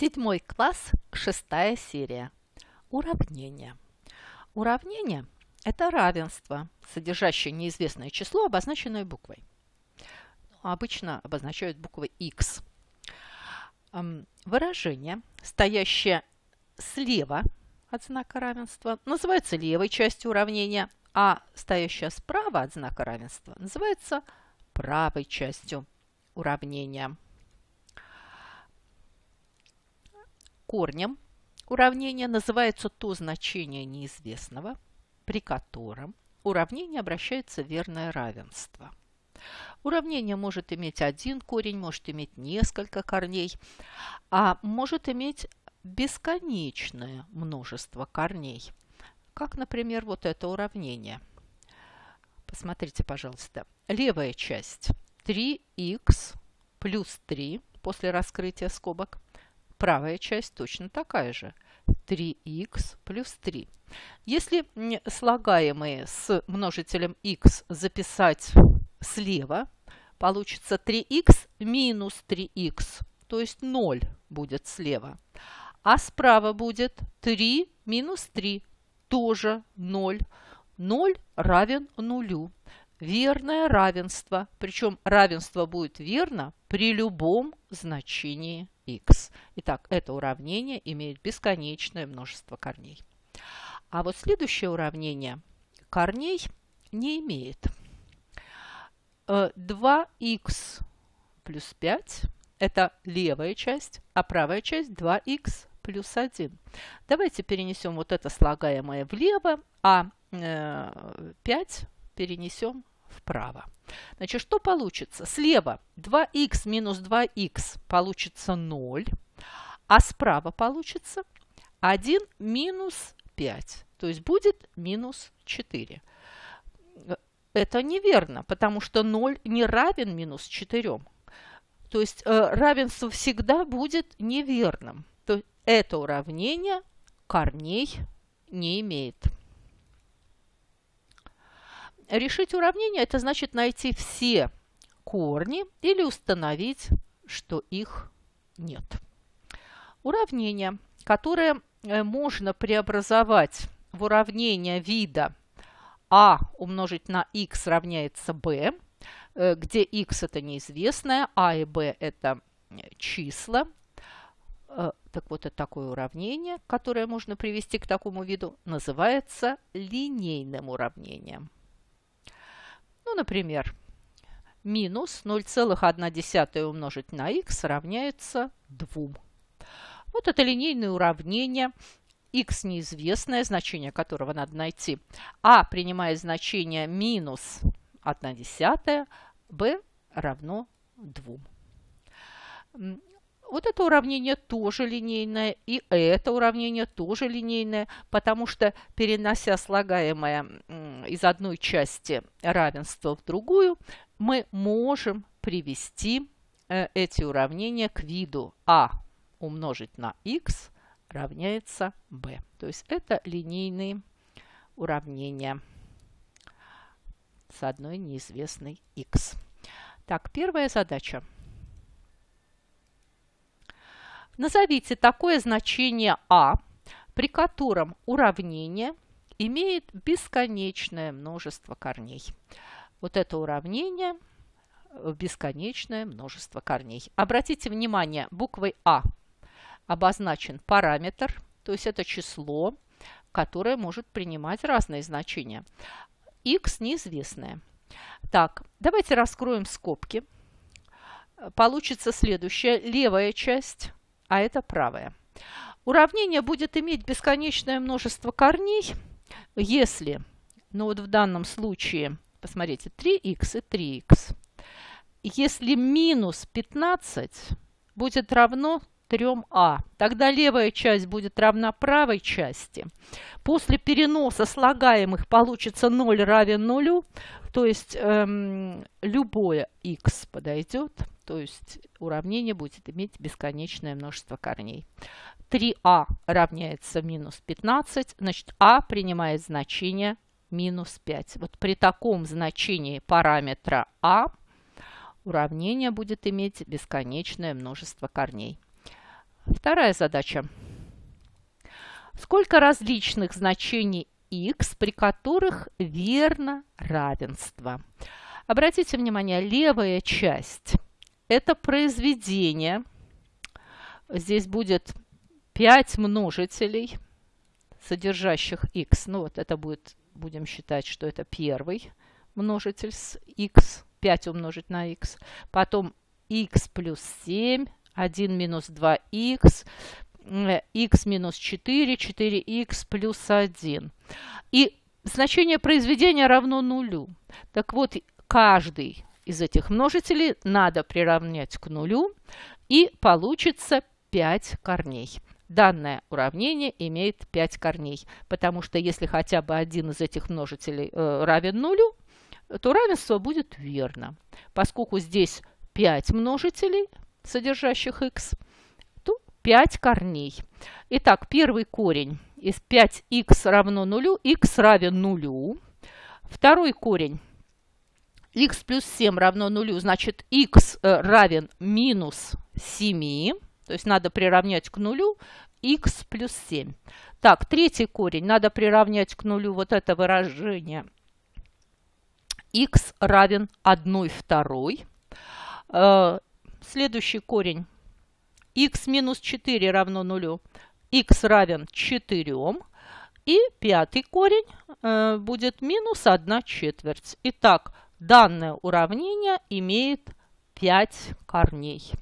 Седьмой класс, шестая серия. Уравнение. Уравнение – это равенство, содержащее неизвестное число, обозначенное буквой. Обычно обозначают буквы x. Выражение, стоящее слева от знака равенства, называется левой частью уравнения, а стоящая справа от знака равенства называется правой частью уравнения. Корнем уравнения называется то значение неизвестного, при котором уравнение обращается в верное равенство. Уравнение может иметь один корень, может иметь несколько корней, а может иметь бесконечное множество корней. Как, например, вот это уравнение. Посмотрите, пожалуйста. Левая часть 3х плюс 3 после раскрытия скобок Правая часть точно такая же. 3х плюс 3. Если слагаемые с множителем x записать слева, получится 3х минус 3х, то есть 0 будет слева. А справа будет 3 минус 3, тоже 0. 0 равен нулю. Верное равенство, причем равенство будет верно при любом значении x. Итак, это уравнение имеет бесконечное множество корней. А вот следующее уравнение корней не имеет. 2х э, плюс 5 – это левая часть, а правая часть 2х плюс 1. Давайте перенесем вот это слагаемое влево, а 5 э, перенесем вправо. Значит, что получится? Слева 2 x минус 2 x получится 0, а справа получится 1 минус 5, то есть будет минус 4. Это неверно, потому что 0 не равен минус 4. То есть э, равенство всегда будет неверным. То есть это уравнение корней не имеет. Решить уравнение – это значит найти все корни или установить, что их нет. Уравнение, которое э, можно преобразовать в уравнение вида а умножить на x равняется b, э, где x это неизвестное, а и b это э, числа. Так вот, это такое уравнение, которое можно привести к такому виду, называется линейным уравнением например, минус 0,1 умножить на х равняется 2. Вот это линейное уравнение x неизвестное, значение которого надо найти. А, принимая значение минус 1 десятая, b равно 2 вот это уравнение тоже линейное, и это уравнение тоже линейное, потому что перенося слагаемое из одной части равенства в другую, мы можем привести э, эти уравнения к виду А умножить на х равняется b. То есть это линейные уравнения с одной неизвестной x. Так, первая задача – Назовите такое значение А, при котором уравнение имеет бесконечное множество корней. Вот это уравнение бесконечное множество корней. Обратите внимание, буквой А обозначен параметр, то есть это число, которое может принимать разные значения. Х неизвестное. Так, давайте раскроем скобки. Получится следующая левая часть а это правая. Уравнение будет иметь бесконечное множество корней, если, ну вот в данном случае, посмотрите, 3х и 3х, если минус 15 будет равно 3а. Тогда левая часть будет равна правой части. После переноса слагаемых получится 0 равен 0, то есть эм, любое х подойдет, то есть уравнение будет иметь бесконечное множество корней. 3а равняется минус 15, значит, а принимает значение минус 5. Вот при таком значении параметра а уравнение будет иметь бесконечное множество корней. Вторая задача. Сколько различных значений x, при которых верно равенство? Обратите внимание, левая часть это произведение. Здесь будет 5 множителей, содержащих x. Ну вот это будет, будем считать, что это первый множитель с x. 5 умножить на x. Потом x плюс 7, 1 минус 2x, x э, минус 4, 4x плюс 1. И значение произведения равно нулю. Так вот, каждый из этих множителей надо приравнять к нулю, и получится 5 корней. Данное уравнение имеет 5 корней, потому что если хотя бы один из этих множителей э, равен нулю, то равенство будет верно. Поскольку здесь 5 множителей, содержащих x, то 5 корней. Итак, первый корень из 5x равно нулю, x равен нулю. Второй корень x плюс 7 равно нулю, значит, x э, равен минус 7, то есть надо приравнять к нулю x плюс 7. Так, третий корень, надо приравнять к нулю вот это выражение. x равен 1 второй. Э, следующий корень, x минус 4 равно нулю, x равен 4. И пятый корень э, будет минус 1 четверть. Итак, Данное уравнение имеет 5 корней.